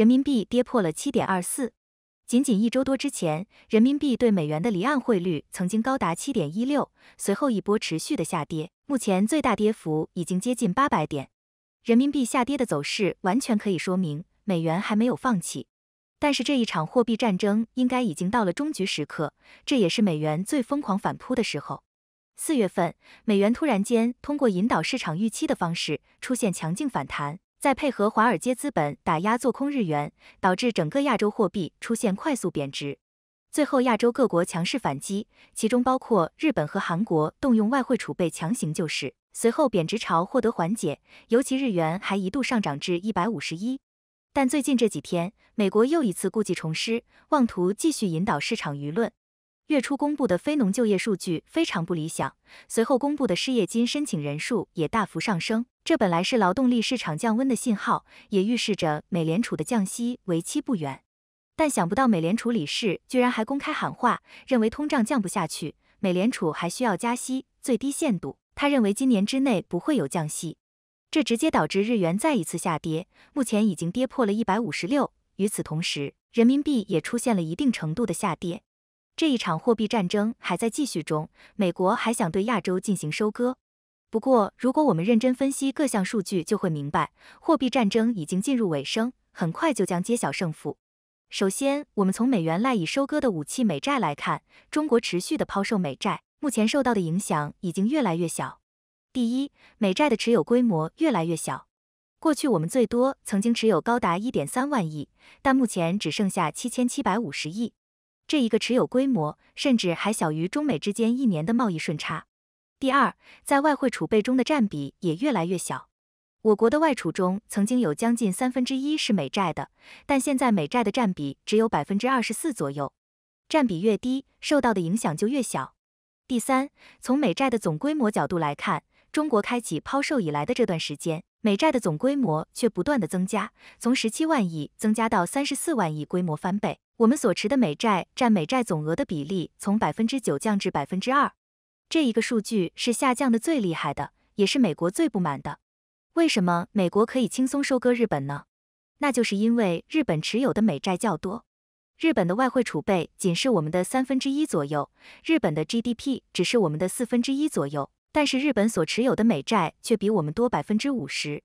人民币跌破了七点二四，仅仅一周多之前，人民币对美元的离岸汇率曾经高达七点一六，随后一波持续的下跌，目前最大跌幅已经接近八百点。人民币下跌的走势完全可以说明美元还没有放弃，但是这一场货币战争应该已经到了终局时刻，这也是美元最疯狂反扑的时候。四月份，美元突然间通过引导市场预期的方式出现强劲反弹。再配合华尔街资本打压做空日元，导致整个亚洲货币出现快速贬值。最后，亚洲各国强势反击，其中包括日本和韩国动用外汇储备强行救市，随后贬值潮获得缓解，尤其日元还一度上涨至一百五十一。但最近这几天，美国又一次故技重施，妄图继续引导市场舆论。月初公布的非农就业数据非常不理想，随后公布的失业金申请人数也大幅上升。这本来是劳动力市场降温的信号，也预示着美联储的降息为期不远。但想不到美联储理事居然还公开喊话，认为通胀降不下去，美联储还需要加息最低限度。他认为今年之内不会有降息，这直接导致日元再一次下跌，目前已经跌破了一百五十六。与此同时，人民币也出现了一定程度的下跌。这一场货币战争还在继续中，美国还想对亚洲进行收割。不过，如果我们认真分析各项数据，就会明白，货币战争已经进入尾声，很快就将揭晓胜负。首先，我们从美元赖以收割的武器美债来看，中国持续的抛售美债，目前受到的影响已经越来越小。第一，美债的持有规模越来越小。过去我们最多曾经持有高达一点三万亿，但目前只剩下七千七百五十亿。这一个持有规模甚至还小于中美之间一年的贸易顺差。第二，在外汇储备中的占比也越来越小。我国的外储中曾经有将近三分之一是美债的，但现在美债的占比只有百分之二十四左右。占比越低，受到的影响就越小。第三，从美债的总规模角度来看，中国开启抛售以来的这段时间。美债的总规模却不断的增加，从十七万亿增加到三十四万亿，规模翻倍。我们所持的美债占美债总额的比例从百分之九降至百分之二，这一个数据是下降的最厉害的，也是美国最不满的。为什么美国可以轻松收割日本呢？那就是因为日本持有的美债较多，日本的外汇储备仅是我们的三分之一左右，日本的 GDP 只是我们的四分之一左右。但是日本所持有的美债却比我们多百分之五十，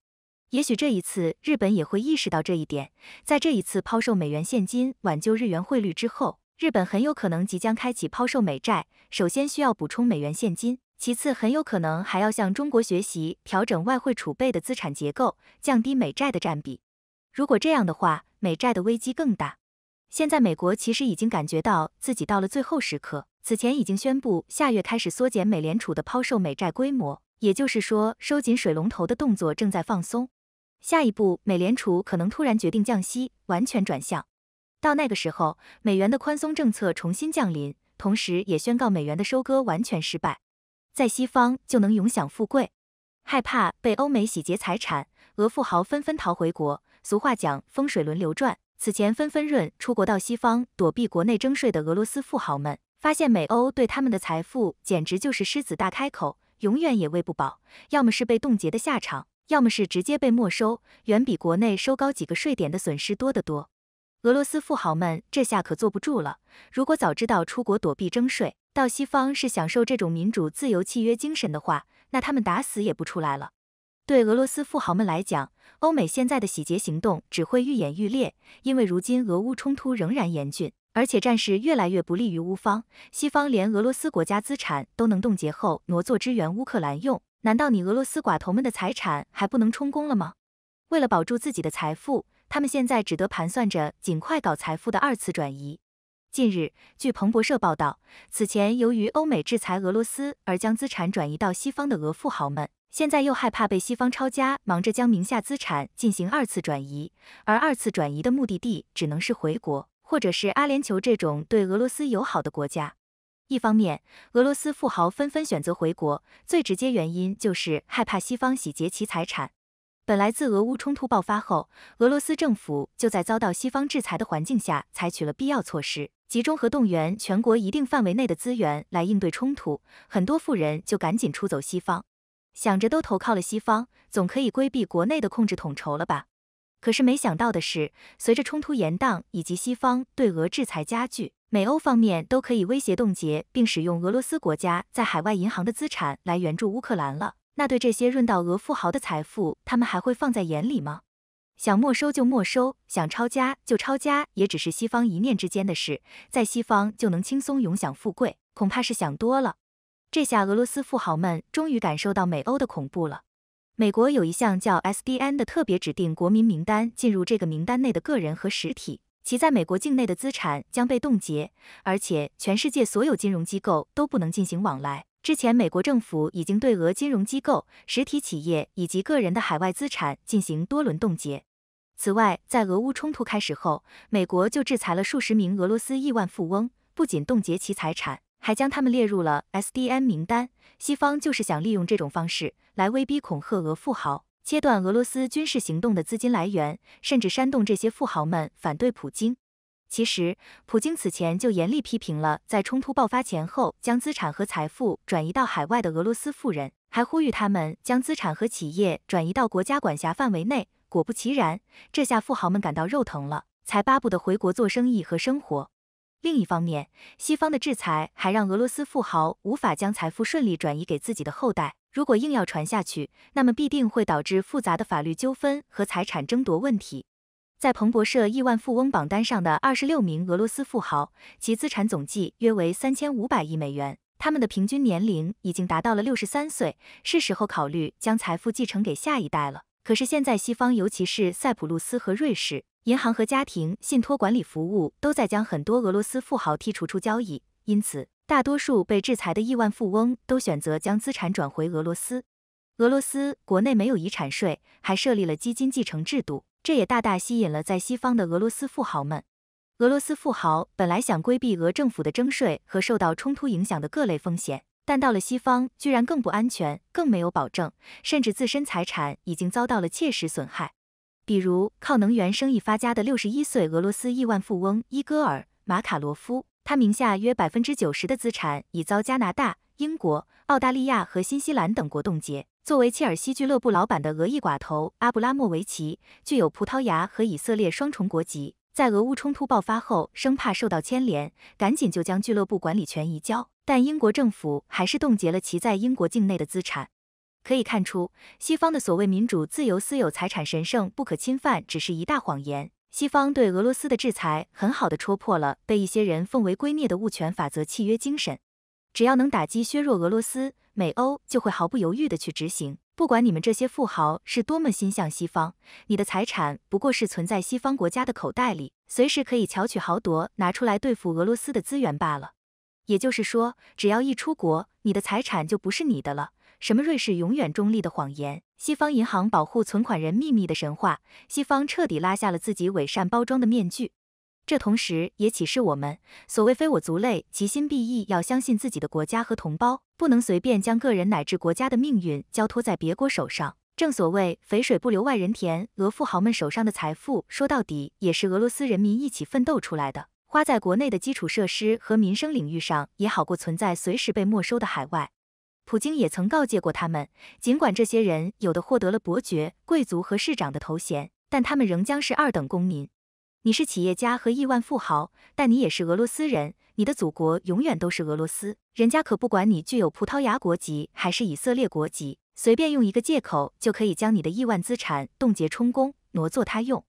也许这一次日本也会意识到这一点。在这一次抛售美元现金挽救日元汇率之后，日本很有可能即将开启抛售美债。首先需要补充美元现金，其次很有可能还要向中国学习调整外汇储备的资产结构，降低美债的占比。如果这样的话，美债的危机更大。现在美国其实已经感觉到自己到了最后时刻。此前已经宣布，下月开始缩减美联储的抛售美债规模，也就是说，收紧水龙头的动作正在放松。下一步，美联储可能突然决定降息，完全转向。到那个时候，美元的宽松政策重新降临，同时也宣告美元的收割完全失败。在西方就能永享富贵，害怕被欧美洗劫财产，俄富豪纷纷逃回国。俗话讲，风水轮流转，此前纷纷润出国到西方躲避国内征税的俄罗斯富豪们。发现美欧对他们的财富简直就是狮子大开口，永远也喂不饱，要么是被冻结的下场，要么是直接被没收，远比国内收高几个税点的损失多得多。俄罗斯富豪们这下可坐不住了，如果早知道出国躲避征税，到西方是享受这种民主自由契约精神的话，那他们打死也不出来了。对俄罗斯富豪们来讲，欧美现在的洗劫行动只会愈演愈烈，因为如今俄乌冲突仍然严峻。而且战事越来越不利于乌方，西方连俄罗斯国家资产都能冻结后挪作支援乌克兰用，难道你俄罗斯寡头们的财产还不能充公了吗？为了保住自己的财富，他们现在只得盘算着尽快搞财富的二次转移。近日，据彭博社报道，此前由于欧美制裁俄罗斯而将资产转移到西方的俄富豪们，现在又害怕被西方抄家，忙着将名下资产进行二次转移，而二次转移的目的地只能是回国。或者是阿联酋这种对俄罗斯友好的国家，一方面，俄罗斯富豪纷纷选择回国，最直接原因就是害怕西方洗劫其财产。本来自俄乌冲突爆发后，俄罗斯政府就在遭到西方制裁的环境下，采取了必要措施，集中和动员全国一定范围内的资源来应对冲突，很多富人就赶紧出走西方，想着都投靠了西方，总可以规避国内的控制统筹了吧。可是没想到的是，随着冲突延宕以及西方对俄制裁加剧，美欧方面都可以威胁冻结并使用俄罗斯国家在海外银行的资产来援助乌克兰了。那对这些润到俄富豪的财富，他们还会放在眼里吗？想没收就没收，想抄家就抄家，也只是西方一念之间的事，在西方就能轻松永享富贵，恐怕是想多了。这下俄罗斯富豪们终于感受到美欧的恐怖了。美国有一项叫 S D N 的特别指定国民名单，进入这个名单内的个人和实体，其在美国境内的资产将被冻结，而且全世界所有金融机构都不能进行往来。之前，美国政府已经对俄金融机构、实体企业以及个人的海外资产进行多轮冻结。此外，在俄乌冲突开始后，美国就制裁了数十名俄罗斯亿万富翁，不仅冻结其财产。还将他们列入了 SDN 名单。西方就是想利用这种方式来威逼恐吓俄富豪，切断俄罗斯军事行动的资金来源，甚至煽动这些富豪们反对普京。其实，普京此前就严厉批评了在冲突爆发前后将资产和财富转移到海外的俄罗斯富人，还呼吁他们将资产和企业转移到国家管辖范围内。果不其然，这下富豪们感到肉疼了，才巴不得回国做生意和生活。另一方面，西方的制裁还让俄罗斯富豪无法将财富顺利转移给自己的后代。如果硬要传下去，那么必定会导致复杂的法律纠纷和财产争夺问题。在彭博社亿万富翁榜单上的二十六名俄罗斯富豪，其资产总计约为三千五百亿美元，他们的平均年龄已经达到了六十三岁，是时候考虑将财富继承给下一代了。可是现在，西方尤其是塞浦路斯和瑞士，银行和家庭信托管理服务都在将很多俄罗斯富豪剔除出交易，因此大多数被制裁的亿万富翁都选择将资产转回俄罗斯。俄罗斯国内没有遗产税，还设立了基金继承制度，这也大大吸引了在西方的俄罗斯富豪们。俄罗斯富豪本来想规避俄政府的征税和受到冲突影响的各类风险。但到了西方，居然更不安全，更没有保证，甚至自身财产已经遭到了切实损害。比如，靠能源生意发家的六十一岁俄罗斯亿万富翁伊戈尔·马卡罗夫，他名下约百分之九十的资产已遭加拿大、英国、澳大利亚和新西兰等国冻结。作为切尔西俱乐部老板的俄裔寡头阿布拉莫维奇，具有葡萄牙和以色列双重国籍。在俄乌冲突爆发后，生怕受到牵连，赶紧就将俱乐部管理权移交。但英国政府还是冻结了其在英国境内的资产。可以看出，西方的所谓民主、自由、私有财产神圣不可侵犯只是一大谎言。西方对俄罗斯的制裁，很好的戳破了被一些人奉为圭臬的物权法则、契约精神。只要能打击削弱俄罗斯，美欧就会毫不犹豫的去执行。不管你们这些富豪是多么心向西方，你的财产不过是存在西方国家的口袋里，随时可以巧取豪夺，拿出来对付俄罗斯的资源罢了。也就是说，只要一出国，你的财产就不是你的了。什么瑞士永远中立的谎言，西方银行保护存款人秘密的神话，西方彻底拉下了自己伪善包装的面具。这同时也启示我们，所谓非我族类，其心必异。要相信自己的国家和同胞，不能随便将个人乃至国家的命运交托在别国手上。正所谓肥水不流外人田，俄富豪们手上的财富，说到底也是俄罗斯人民一起奋斗出来的。花在国内的基础设施和民生领域上，也好过存在随时被没收的海外。普京也曾告诫过他们，尽管这些人有的获得了伯爵、贵族和市长的头衔，但他们仍将是二等公民。你是企业家和亿万富豪，但你也是俄罗斯人。你的祖国永远都是俄罗斯。人家可不管你具有葡萄牙国籍还是以色列国籍，随便用一个借口就可以将你的亿万资产冻结充公，挪作他用。